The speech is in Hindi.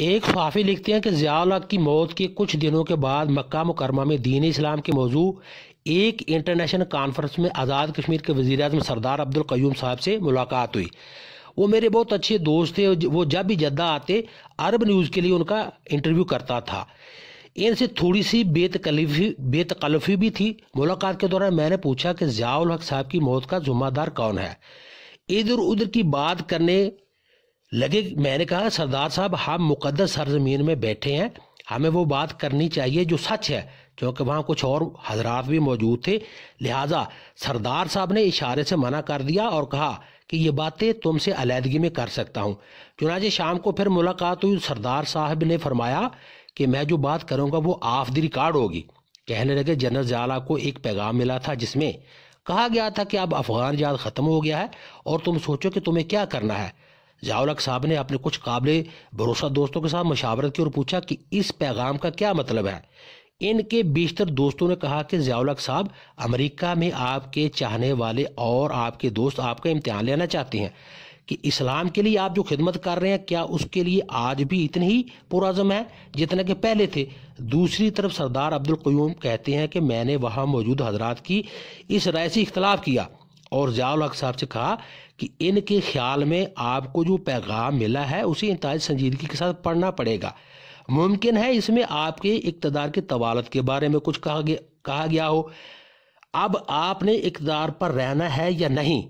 एक सहाफ़ी लिखते हैं कि ज़ियाउलक की मौत के कुछ दिनों के बाद मक्का मुकरमा में दीन इस्लाम के मौजू एक इंटरनेशनल कॉन्फ्रेंस में आज़ाद कश्मीर के वज़ी अजम सरदार अब्दुल क्यूम साहब से मुलाकात हुई वो मेरे बहुत अच्छे दोस्त थे वो जब भी जद्दा आते अरब न्यूज़ के लिए उनका इंटरव्यू करता था इनसे थोड़ी सी बेतकलीफी बेतकलफी भी थी मुलाकात के दौरान मैंने पूछा कि ज़ियाउल साहब की मौत का जुम्मेदार कौन है इधर उधर की बात करने लगे मैंने कहा सरदार साहब हम मुकदस सरजमीन में बैठे हैं हमें वो बात करनी चाहिए जो सच है क्योंकि वहाँ कुछ और हजरात भी मौजूद थे लिहाजा सरदार साहब ने इशारे से मना कर दिया और कहा कि ये बातें तुमसे अलीदगी में कर सकता हूँ चुनाचे शाम को फिर मुलाकात हुई सरदार साहब ने फरमाया कि मैं जो बात करूँगा वो ऑफ द रिकॉर्ड होगी कहने लगे जनरल जाला को एक पैगाम मिला था जिसमें कहा गया था कि अब अफगान जात ख़त्म हो गया है और तुम सोचो कि तुम्हें क्या करना है जावलक साहब ने अपने कुछ काबिल भरोसा दोस्तों के साथ मशावरत की और पूछा कि इस पैगाम का क्या मतलब है इनके बेशतर दोस्तों ने कहा कि जयालक साहब अमेरिका में आपके चाहने वाले और आपके दोस्त आपका इम्तहान लेना चाहते हैं कि इस्लाम के लिए आप जो खिदमत कर रहे हैं क्या उसके लिए आज भी इतने ही पुरज़म है जितना के पहले थे दूसरी तरफ सरदार अब्दुल क्यूम कहते हैं कि मैंने वहाँ मौजूद हजरात की इस राय से इख्तलाफ किया और जयाल साहब से कहा कि इनके ख्याल में आपको जो पैगाम मिला है उसे इंतज संजीदगी के साथ पढ़ना पड़ेगा मुमकिन है इसमें आपके इकतदार के तवालत के बारे में कुछ कहा गया कहा गया हो अब आपने इकदार पर रहना है या नहीं